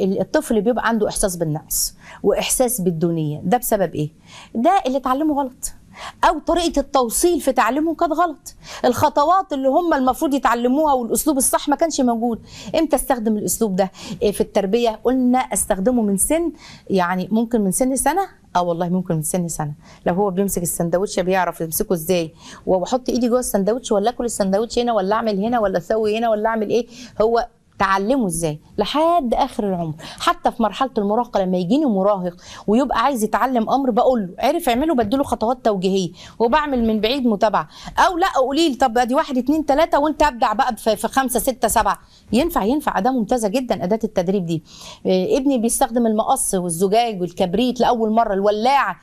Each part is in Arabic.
الطفل بيبقى عنده احساس بالنقص واحساس بالدونيه ده بسبب ايه ده اللي اتعلمه غلط او طريقه التوصيل في تعلمه كانت غلط الخطوات اللي هم المفروض يتعلموها والاسلوب الصح ما كانش موجود امتى استخدم الاسلوب ده إيه في التربيه قلنا استخدمه من سن يعني ممكن من سن سنه اه والله ممكن من سن سنه لو هو بيمسك السندوتش بيعرف يمسكه ازاي واحط ايدي جوه السندوتش ولا اكل السندوتش هنا ولا اعمل هنا ولا اسوي هنا ولا اعمل ايه هو تعلمه ازاي لحد اخر العمر حتى في مرحله المراهقه لما يجيني مراهق ويبقى عايز يتعلم امر بقول له عرف اعمله بديله خطوات توجيهيه وبعمل من بعيد متابعه او لا قولي لي طب ادي واحد اتنين تلاته وانت ابدع بقى في خمسه سته سبعه ينفع ينفع اداه ممتازه جدا اداه التدريب دي آه، ابني بيستخدم المقص والزجاج والكبريت لاول مره الولاعه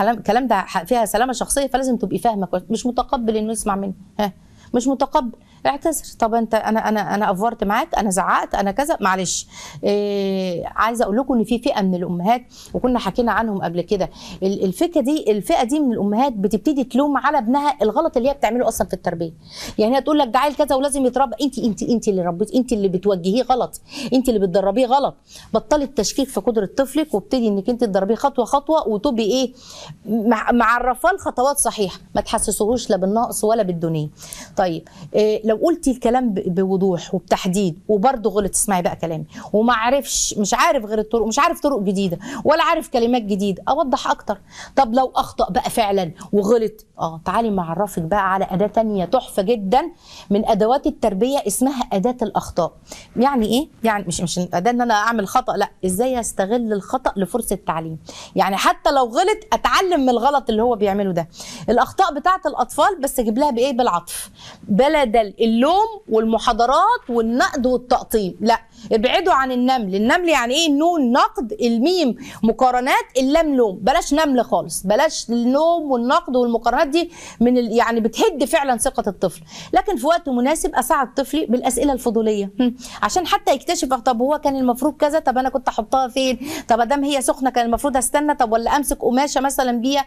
الكلام ده فيها سلامه شخصيه فلازم تبقي فاهمه مش متقبل انه يسمع مني ها مش متقبل اعتذر طب انت انا انا انا افورت معاك انا زعقت انا كذا معلش إيه عايزه اقول لكم ان في فئه من الامهات وكنا حكينا عنهم قبل كده الفكره دي الفئه دي من الامهات بتبتدي تلوم على ابنها الغلط اللي هي بتعمله اصلا في التربيه يعني هي تقول لك ده عيل كذا ولازم يتربى انت انت انت اللي ربيت انت اللي بتوجهيه غلط انت اللي بتدربيه غلط بطلي التشكيك في قدره طفلك وابتدي انك انت تدربيه خطوه خطوه وتبقي ايه معرفاه الخطوات صحيحه ما تحسسهوش لا بالنقص ولا بالدنيا طيب إيه لو قلتي الكلام بوضوح وبتحديد وبرضه غلط اسمعي بقى كلامي وما عارفش مش عارف غير الطرق ومش عارف طرق جديده ولا عارف كلمات جديده اوضح اكتر طب لو اخطا بقى فعلا وغلط اه تعالي معرفك بقى على اداه تانية تحفه جدا من ادوات التربيه اسمها اداه الاخطاء يعني ايه يعني مش مش اداه ان انا اعمل خطا لا ازاي استغل الخطا لفرصه تعليم يعني حتى لو غلط اتعلم من الغلط اللي هو بيعمله ده الاخطاء بتاعه الاطفال بس اجيب لها بايه بالعطف بلا اللوم والمحاضرات والنقد والتقطيم لا ابعدوا عن النمل النمل يعني ايه النون نقد الميم مقارنات اللام لوم بلاش نمل خالص بلاش اللوم والنقد والمقارنات دي من ال... يعني بتهد فعلا ثقه الطفل لكن في وقت مناسب اساعد طفلي بالاسئله الفضوليه عشان حتى يكتشف طب هو كان المفروض كذا طب انا كنت احطها فين طب دام هي سخنه كان المفروض استنى طب ولا امسك قماشه مثلا بيها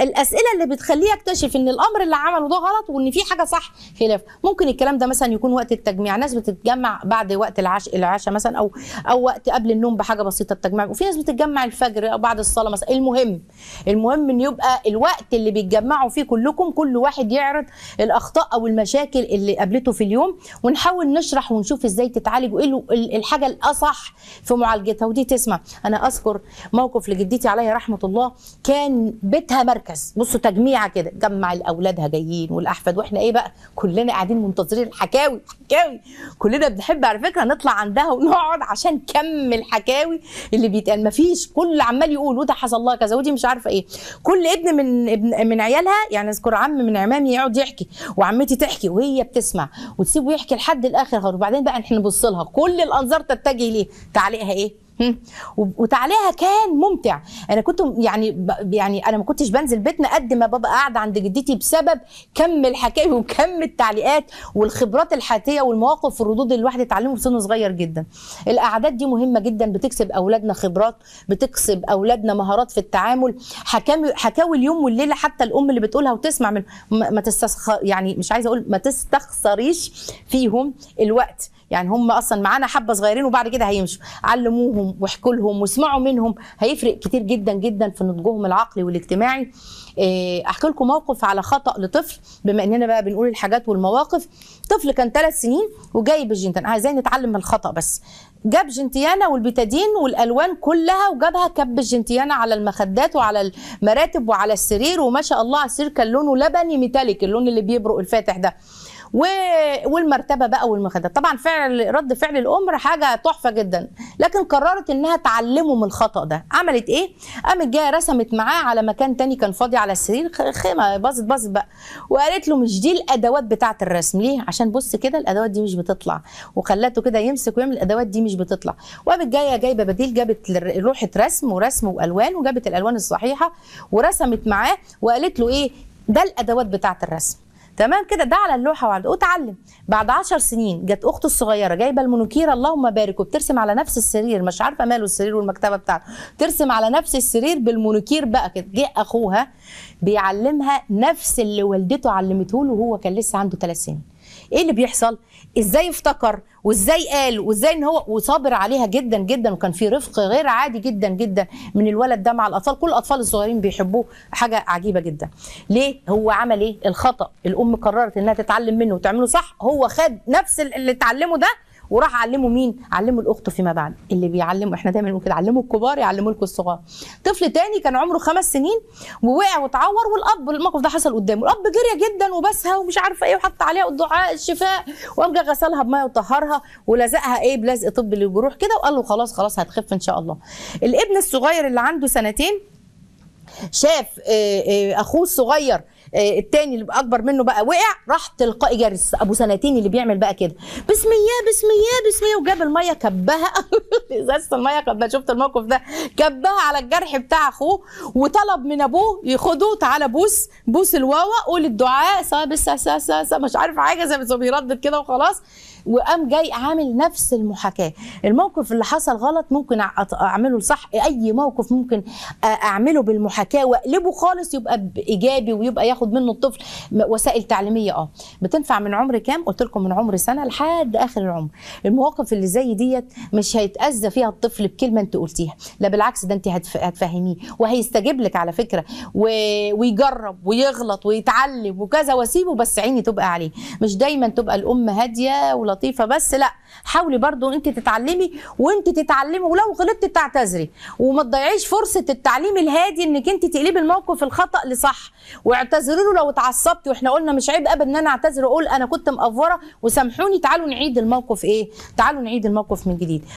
الاسئله اللي بتخليه يكتشف ان الامر اللي عمله ده غلط وان في حاجه صح خلاف ممكن ممكن الكلام ده مثلا يكون وقت التجميع ناس بتتجمع بعد وقت العشاء العشاء مثلا او او وقت قبل النوم بحاجه بسيطه التجمع وفي ناس بتتجمع الفجر او بعد الصلاه مثلا المهم المهم ان يبقى الوقت اللي بيتجمعوا فيه كلكم كل واحد يعرض الاخطاء او المشاكل اللي قابلته في اليوم ونحاول نشرح ونشوف ازاي تتعالج وايه الحاجه الاصح في معالجتها ودي تسمع انا اذكر موقف لجدتي عليها رحمه الله كان بيتها مركز بصوا تجميعه كده جمع الاولادها جايين والاحفاد واحنا ايه بقى كلنا قاعدين منتظرين الحكاوي حكاوي كلنا بنحب على فكره نطلع عندها ونقعد عشان كم الحكاوي اللي بيتقال مفيش كل عمال يقول وده حصل لها كذا ودي مش عارفه ايه كل ابن من ابن من عيالها يعني اذكر عم من عمامي يقعد يحكي وعمتي تحكي وهي بتسمع وتسيبه يحكي لحد الاخر وبعدين بقى احنا نبص لها كل الانظار تتجه ليه تعليقها ايه وتعليقها كان ممتع انا كنت يعني يعني انا ما كنتش بنزل بيتنا قد ما ببقى قاعده عند جدتي بسبب كم الحكايه وكم التعليقات والخبرات الحياتيه والمواقف والردود اللي الواحد اتعلمه في سن صغير جدا الاعداد دي مهمه جدا بتكسب اولادنا خبرات بتكسب اولادنا مهارات في التعامل حكاوي حكاوي اليوم والليله حتى الام اللي بتقولها وتسمع من ما تستسخر يعني مش عايزه اقول ما تستخسريش فيهم الوقت يعني هم اصلا معانا حبه صغيرين وبعد كده هيمشوا علموهم واحكوا لهم واسمعوا منهم هيفرق كتير جدا جدا في نضجهم العقلي والاجتماعي آه، احكي لكم موقف على خطا لطفل بما اننا بقى بنقول الحاجات والمواقف طفل كان ثلاث سنين وجاي بالجنتان عايزين نتعلم من الخطا بس جاب جنتيانا والبيتادين والالوان كلها وجابها كب الجنتيانا على المخدات وعلى المراتب وعلى السرير وما شاء الله السرير كان لونه لبني ميتاليك اللون اللي بيبرق الفاتح ده والمرتبه بقى والمخدات طبعا فعل رد فعل الام حاجه تحفه جدا لكن قررت انها تعلمه من الخطا ده عملت ايه قامت جايه رسمت معاه على مكان تاني كان فاضي على السرير خيمه باظت باظت بقى وقالت له مش دي الادوات بتاعه الرسم ليه عشان بص كده الادوات دي مش بتطلع وخلته كده يمسك ويعمل الادوات دي مش بتطلع وقامت جايه جايبه بديل جابت لوحه رسم ورسم والوان وجابت الالوان الصحيحه ورسمت معاه وقالت له ايه ده الادوات بتاعه الرسم تمام كده ده على اللوحه وعلى اتعلم بعد عشر سنين جت اخته الصغيره جايبه المونوكير اللهم بارك وبترسم على نفس السرير مش عارفه ماله السرير والمكتبه بتاعته ترسم على نفس السرير بالمونوكير بقى كده جه اخوها بيعلمها نفس اللي والدته علمته له وهو كان لسه عنده ثلاث سنين ايه اللي بيحصل ازاي افتكر وازاي قال وازاي ان هو وصابر عليها جدا جدا وكان في رفق غير عادي جدا جدا من الولد ده مع الاطفال كل الاطفال الصغيرين بيحبوه حاجه عجيبه جدا ليه هو عمل ايه الخطا الام قررت انها تتعلم منه وتعمله صح هو خد نفس اللي اتعلمه ده وراح علمه مين علمه لاخته فيما بعد اللي بيعلمه احنا دايما بنقول كده علموا الكبار يعلموا لكم الصغار طفل تاني كان عمره خمس سنين ووقع واتعور والاب الموقف ده حصل قدامه الاب جري جدا وبسها ومش عارفه ايه وحط عليها الدعاء الشفاء وقام جه غسلها بميه وطهرها ولزقها ايه بلزق طب للجروح كده وقال له خلاص خلاص هتخف ان شاء الله الابن الصغير اللي عنده سنتين شاف آه، آه، اخوه الصغير آه، التاني اللي اكبر منه بقى وقع راح تلقائي جرس ابو سنتين اللي بيعمل بقى كده بسم بسم الله الله بسم الله وجاب الميه كبها ازازه الميه كبها شفت الموقف ده كبها على الجرح بتاع اخوه وطلب من ابوه ياخده تعالى بوس بوس الواوا قول الدعاء سا بس سا سا سا مش عارف حاجه زي ما بيردد كده وخلاص وقام جاي عامل نفس المحاكاه الموقف اللي حصل غلط ممكن اعمله صح اي موقف ممكن اعمله بالمحاكاه واقلبه خالص يبقى ايجابي ويبقى ياخد منه الطفل وسائل تعليميه اه بتنفع من عمر كام قلت لكم من عمر سنه لحد اخر العمر المواقف اللي زي ديت مش هيتاذى فيها الطفل بكلمه انت قلتيها لا بالعكس ده انت هتفهميه وهيستجيب لك على فكره و... ويجرب ويغلط ويتعلم وكذا واسيبه بس عيني تبقى عليه مش دايما تبقى الام هاديه ولا لطيفه بس لا حاولي برضو انت تتعلمي وانت تتعلمي ولو غلطتي تعتذري وما تضيعيش فرصه التعليم الهادي انك انت تقلبي الموقف الخطا لصح واعتذري له لو اتعصبتي واحنا قلنا مش عيب ابدا ان انا اعتذر واقول انا كنت مقفره وسامحوني تعالوا نعيد الموقف ايه تعالوا نعيد الموقف من جديد